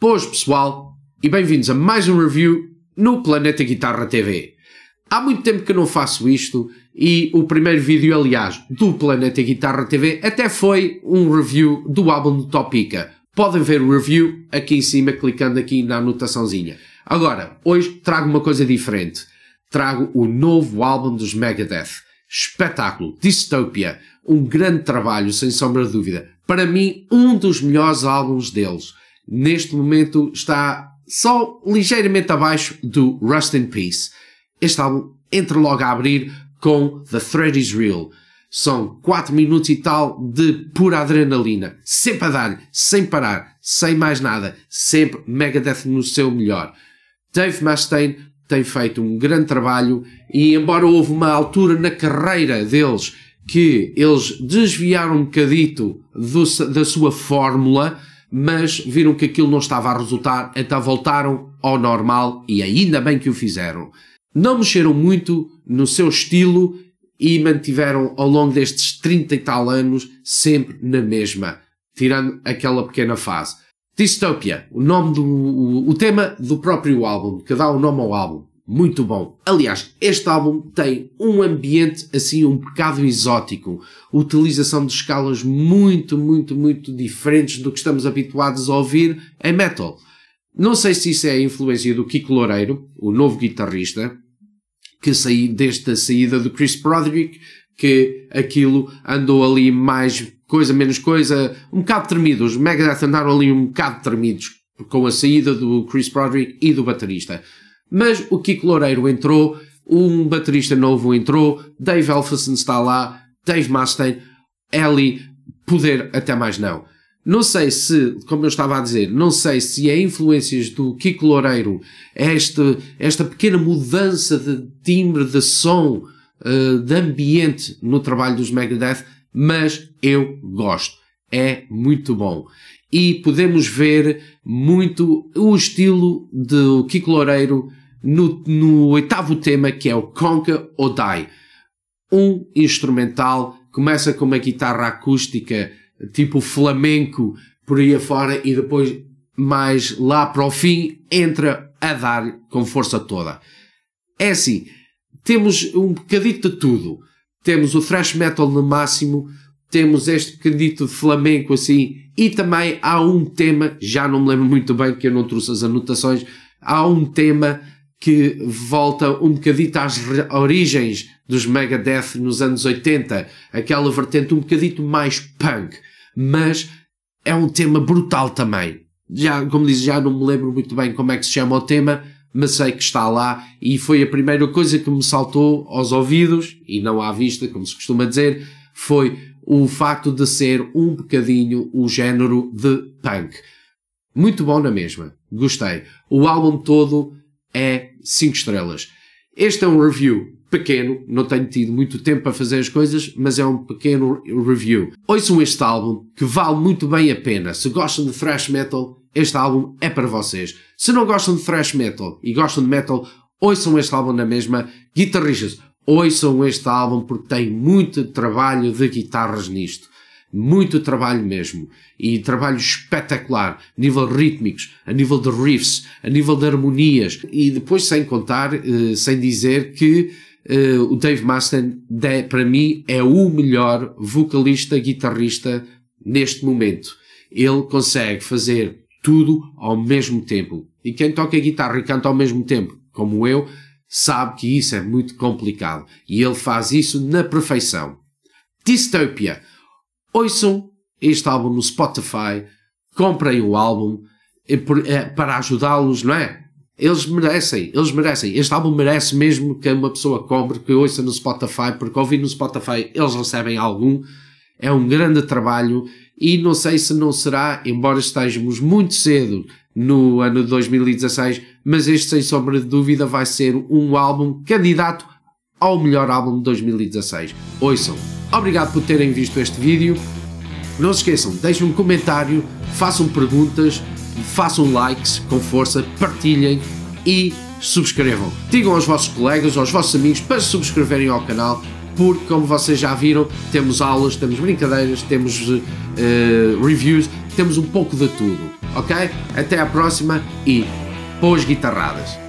Boas pessoal e bem-vindos a mais um review no Planeta Guitarra TV. Há muito tempo que não faço isto e o primeiro vídeo, aliás, do Planeta Guitarra TV até foi um review do álbum do Topica. Podem ver o review aqui em cima clicando aqui na anotaçãozinha. Agora, hoje trago uma coisa diferente. Trago o novo álbum dos Megadeth. Espetáculo, Dystopia, um grande trabalho, sem sombra de dúvida. Para mim, um dos melhores álbuns deles neste momento está só ligeiramente abaixo do Rust in Peace. Este álbum entra logo a abrir com The Thread is Real. São 4 minutos e tal de pura adrenalina, sempre a dar, sem parar, sem mais nada, sempre Megadeth no seu melhor. Dave Mustaine tem feito um grande trabalho e embora houve uma altura na carreira deles que eles desviaram um bocadito do, da sua fórmula, mas viram que aquilo não estava a resultar, então voltaram ao normal e ainda bem que o fizeram. Não mexeram muito no seu estilo e mantiveram ao longo destes 30 e tal anos sempre na mesma, tirando aquela pequena fase. Dystopia, o nome do o, o tema do próprio álbum, que dá o nome ao álbum muito bom. Aliás, este álbum tem um ambiente assim um bocado exótico, utilização de escalas muito, muito, muito diferentes do que estamos habituados a ouvir em metal. Não sei se isso é a influência do Kiko Loureiro, o novo guitarrista, que saiu desta saída do Chris Broderick, que aquilo andou ali mais coisa, menos coisa, um bocado tremido. Os Megadeth andaram ali um bocado tremidos com a saída do Chris Broderick e do baterista. Mas o Kiko Loureiro entrou, um baterista novo entrou, Dave Elferson está lá, Dave Mustaine, Ellie, poder até mais não. Não sei se, como eu estava a dizer, não sei se é influências do Kiko Loureiro, é esta esta pequena mudança de timbre, de som, eh, de ambiente no trabalho dos Megadeth, mas eu gosto. É muito bom. E podemos ver muito o estilo do Kiko Loureiro no, no oitavo tema que é o Conca ou Die. Um instrumental, começa com uma guitarra acústica, tipo flamenco, por aí afora, e depois, mais lá para o fim, entra a dar com força toda. É assim, temos um bocadito de tudo. Temos o thrash metal no máximo, temos este bocadito de flamenco assim, e também há um tema, já não me lembro muito bem que eu não trouxe as anotações, há um tema que volta um bocadito às origens dos Megadeth nos anos 80, aquela vertente um bocadito mais punk, mas é um tema brutal também. Já, como disse, já não me lembro muito bem como é que se chama o tema, mas sei que está lá e foi a primeira coisa que me saltou aos ouvidos e não à vista, como se costuma dizer, foi o facto de ser um bocadinho o género de punk. Muito bom na mesma, gostei. O álbum todo é 5 estrelas. Este é um review pequeno, não tenho tido muito tempo para fazer as coisas, mas é um pequeno review. Ouçam este álbum que vale muito bem a pena. Se gostam de thrash metal, este álbum é para vocês. Se não gostam de thrash metal e gostam de metal, ouçam este álbum na mesma. Guitarristas, ouçam este álbum porque tem muito trabalho de guitarras nisto muito trabalho mesmo, e trabalho espetacular, a nível rítmicos, a nível de riffs, a nível de harmonias, e depois sem contar, eh, sem dizer que eh, o Dave Mustaine, para mim, é o melhor vocalista, guitarrista neste momento. Ele consegue fazer tudo ao mesmo tempo. E quem toca guitarra e canta ao mesmo tempo, como eu, sabe que isso é muito complicado. E ele faz isso na perfeição. Dystopia ouçam este álbum no Spotify, comprem o álbum é é para ajudá-los, não é? Eles merecem, eles merecem. Este álbum merece mesmo que uma pessoa compre, que ouça no Spotify, porque ouvir no Spotify eles recebem algum. É um grande trabalho e não sei se não será, embora estejamos muito cedo no ano de 2016, mas este, sem sombra de dúvida, vai ser um álbum candidato ao melhor álbum de 2016. Ouçam! Obrigado por terem visto este vídeo. Não se esqueçam, deixem um comentário, façam perguntas, façam likes com força, partilhem e subscrevam. Digam aos vossos colegas, aos vossos amigos para subscreverem ao canal, porque, como vocês já viram, temos aulas, temos brincadeiras, temos uh, reviews, temos um pouco de tudo. Ok? Até à próxima e boas guitarradas!